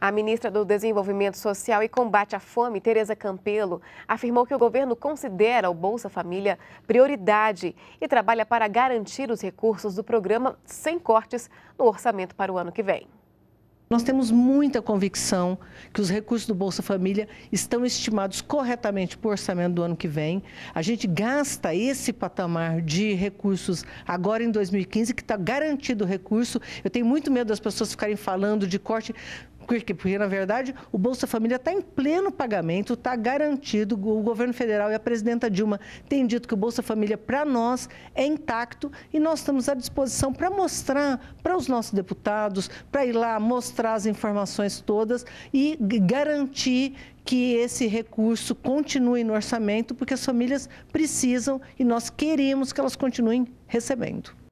A ministra do Desenvolvimento Social e Combate à Fome, Tereza Campelo, afirmou que o governo considera o Bolsa Família prioridade e trabalha para garantir os recursos do programa sem cortes no orçamento para o ano que vem. Nós temos muita convicção que os recursos do Bolsa Família estão estimados corretamente para o orçamento do ano que vem. A gente gasta esse patamar de recursos agora em 2015, que está garantido o recurso. Eu tenho muito medo das pessoas ficarem falando de corte. Porque, porque, na verdade, o Bolsa Família está em pleno pagamento, está garantido. O governo federal e a presidenta Dilma têm dito que o Bolsa Família, para nós, é intacto e nós estamos à disposição para mostrar para os nossos deputados, para ir lá mostrar as informações todas e garantir que esse recurso continue no orçamento, porque as famílias precisam e nós queremos que elas continuem recebendo.